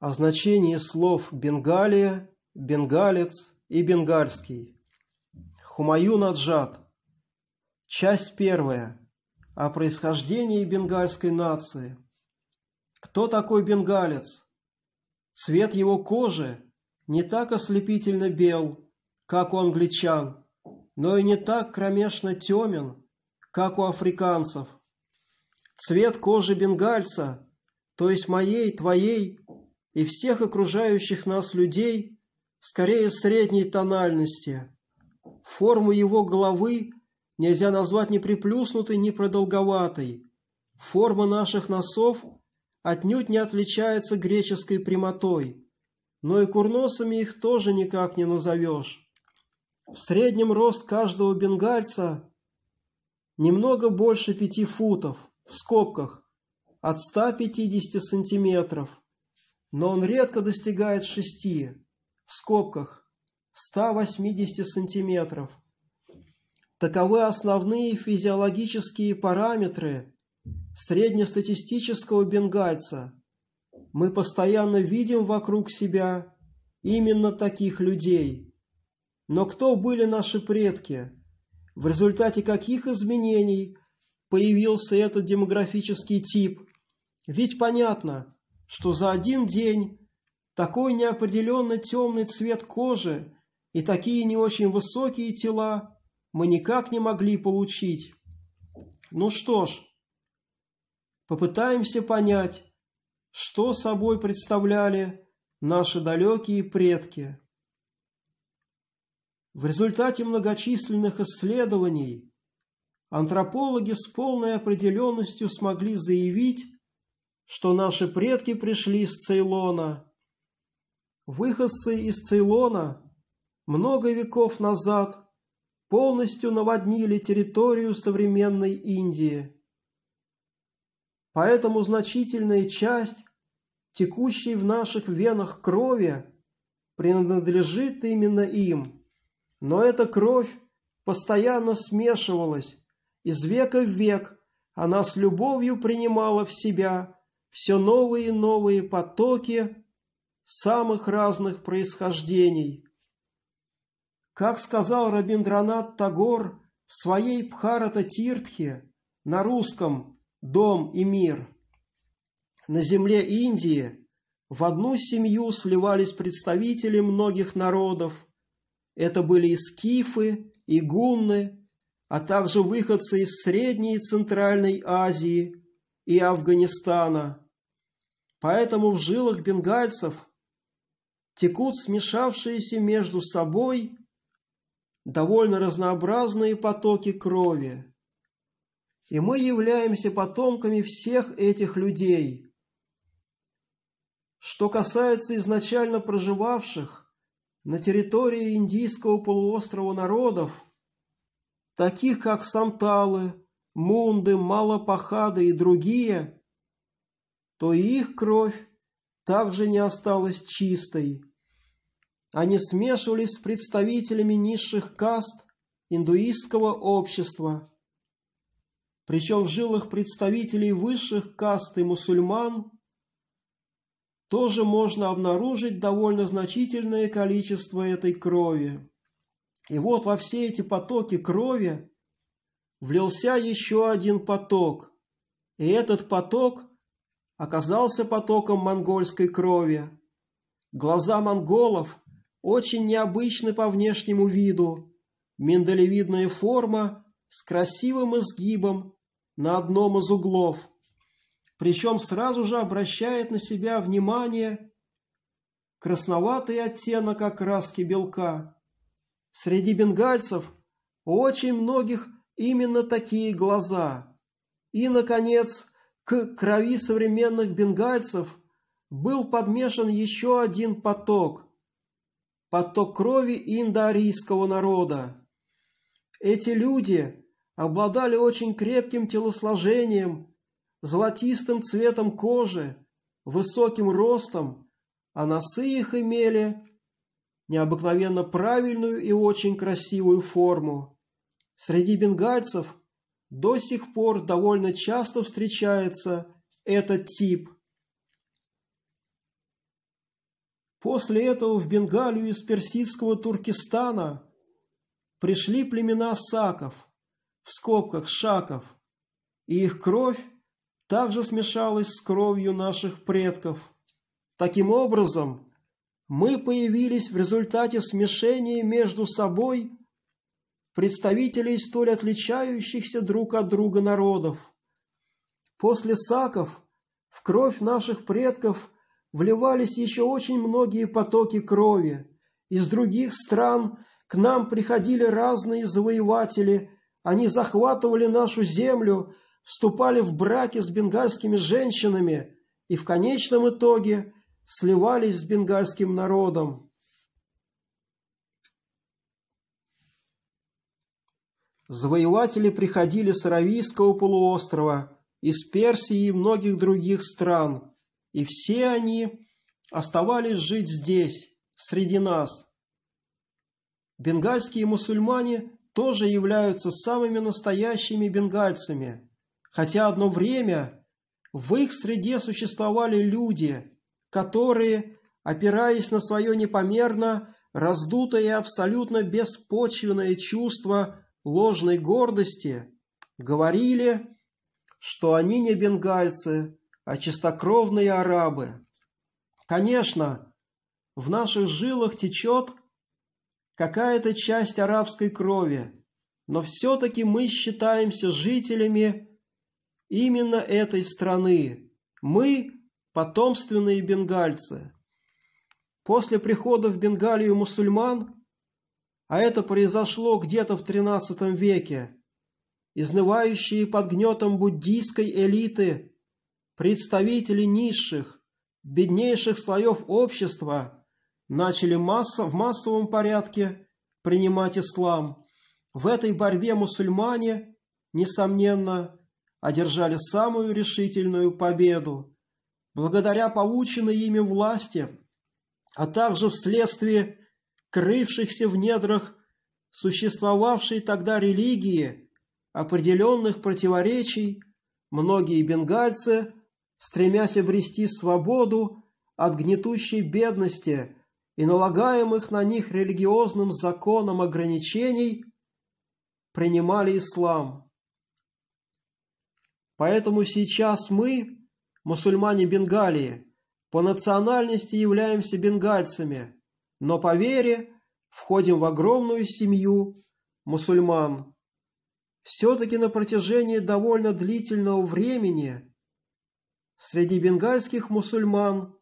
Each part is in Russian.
о значении слов «Бенгалия», «бенгалец» и «бенгальский». Хумаюн Аджад. Часть первая. О происхождении бенгальской нации. Кто такой бенгалец? Цвет его кожи не так ослепительно бел, как у англичан, но и не так кромешно темен, как у африканцев. Цвет кожи бенгальца, то есть моей, твоей, и всех окружающих нас людей скорее средней тональности. Форму его головы нельзя назвать ни приплюснутой, ни продолговатой. Форма наших носов отнюдь не отличается греческой прямотой, но и курносами их тоже никак не назовешь. В среднем рост каждого бенгальца немного больше пяти футов, в скобках, от 150 сантиметров но он редко достигает 6, в скобках 180 сантиметров. Таковы основные физиологические параметры среднестатистического бенгальца. Мы постоянно видим вокруг себя именно таких людей. Но кто были наши предки? В результате каких изменений появился этот демографический тип? Ведь понятно, что за один день такой неопределенно темный цвет кожи и такие не очень высокие тела мы никак не могли получить. Ну что ж, попытаемся понять, что собой представляли наши далекие предки. В результате многочисленных исследований антропологи с полной определенностью смогли заявить, что наши предки пришли с Цейлона. Выходцы из Цейлона много веков назад полностью наводнили территорию современной Индии. Поэтому значительная часть текущей в наших венах крови принадлежит именно им. Но эта кровь постоянно смешивалась, из века в век она с любовью принимала в себя все новые и новые потоки самых разных происхождений. Как сказал Рабиндранат Тагор в своей Пхарата Тиртхе на русском «Дом и мир», на земле Индии в одну семью сливались представители многих народов. Это были и скифы, и гунны, а также выходцы из Средней и Центральной Азии – и Афганистана. Поэтому в жилах бенгальцев текут смешавшиеся между собой довольно разнообразные потоки крови. И мы являемся потомками всех этих людей. Что касается изначально проживавших на территории Индийского полуострова народов, таких как санталы, Мунды, Малопахады и другие, то их кровь также не осталась чистой. Они смешивались с представителями низших каст индуистского общества. Причем в жилах представителей высших каст и мусульман тоже можно обнаружить довольно значительное количество этой крови. И вот во все эти потоки крови влился еще один поток. И этот поток оказался потоком монгольской крови. Глаза монголов очень необычны по внешнему виду. Миндалевидная форма с красивым изгибом на одном из углов. Причем сразу же обращает на себя внимание красноватый оттенок окраски белка. Среди бенгальцев очень многих именно такие глаза. И, наконец, к крови современных бенгальцев был подмешан еще один поток – поток крови индоарийского народа. Эти люди обладали очень крепким телосложением, золотистым цветом кожи, высоким ростом, а носы их имели необыкновенно правильную и очень красивую форму. Среди бенгальцев до сих пор довольно часто встречается этот тип. После этого в Бенгалию из персидского Туркестана пришли племена саков, в скобках шаков, и их кровь также смешалась с кровью наших предков. Таким образом, мы появились в результате смешения между собой представителей столь отличающихся друг от друга народов. После саков в кровь наших предков вливались еще очень многие потоки крови. Из других стран к нам приходили разные завоеватели, они захватывали нашу землю, вступали в браки с бенгальскими женщинами и в конечном итоге сливались с бенгальским народом. Завоеватели приходили с Аравийского полуострова, из Персии и многих других стран, и все они оставались жить здесь, среди нас. Бенгальские мусульмане тоже являются самыми настоящими бенгальцами, хотя одно время в их среде существовали люди, которые, опираясь на свое непомерно раздутое и абсолютно беспочвенное чувство ложной гордости говорили, что они не бенгальцы, а чистокровные арабы. Конечно, в наших жилах течет какая-то часть арабской крови, но все-таки мы считаемся жителями именно этой страны. Мы – потомственные бенгальцы. После прихода в Бенгалию мусульман – а это произошло где-то в XIII веке. Изнывающие под гнетом буддийской элиты, представители низших, беднейших слоев общества начали масса, в массовом порядке принимать ислам. В этой борьбе мусульмане, несомненно, одержали самую решительную победу. Благодаря полученной ими власти, а также вследствие крывшихся в недрах существовавшей тогда религии, определенных противоречий, многие бенгальцы, стремясь обрести свободу от гнетущей бедности и налагаемых на них религиозным законом ограничений, принимали ислам. Поэтому сейчас мы, мусульмане Бенгалии, по национальности являемся бенгальцами – но по вере входим в огромную семью мусульман. Все-таки на протяжении довольно длительного времени среди бенгальских мусульман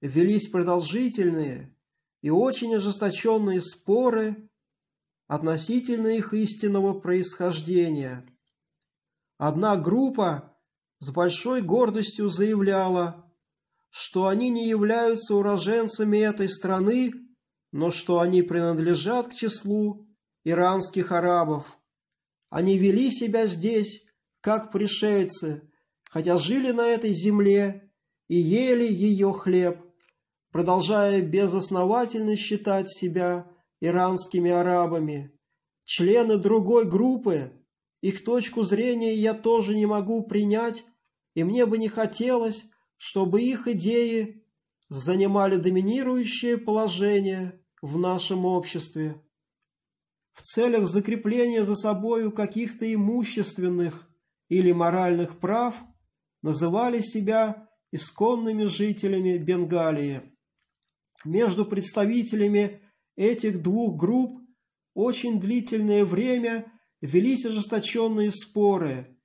велись продолжительные и очень ожесточенные споры относительно их истинного происхождения. Одна группа с большой гордостью заявляла, что они не являются уроженцами этой страны но что они принадлежат к числу иранских арабов. Они вели себя здесь, как пришельцы, хотя жили на этой земле и ели ее хлеб, продолжая безосновательно считать себя иранскими арабами. Члены другой группы, их точку зрения я тоже не могу принять, и мне бы не хотелось, чтобы их идеи занимали доминирующее положение в нашем обществе в целях закрепления за собою каких-то имущественных или моральных прав называли себя исконными жителями Бенгалии. Между представителями этих двух групп очень длительное время велись ожесточенные споры.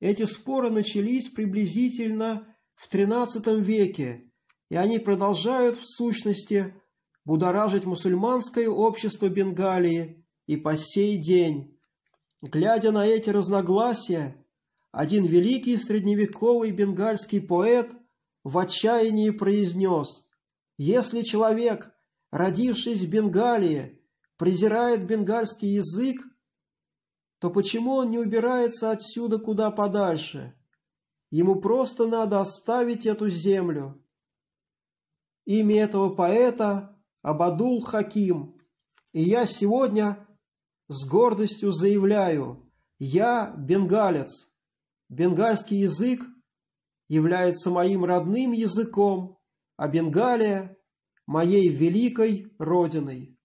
Эти споры начались приблизительно в XIII веке, и они продолжают в сущности будоражить мусульманское общество Бенгалии и по сей день. Глядя на эти разногласия, один великий средневековый бенгальский поэт в отчаянии произнес «Если человек, родившись в Бенгалии, презирает бенгальский язык, то почему он не убирается отсюда куда подальше? Ему просто надо оставить эту землю». Имя этого поэта Абадул Хаким. И я сегодня с гордостью заявляю, я бенгалец. Бенгальский язык является моим родным языком, а Бенгалия – моей великой родиной.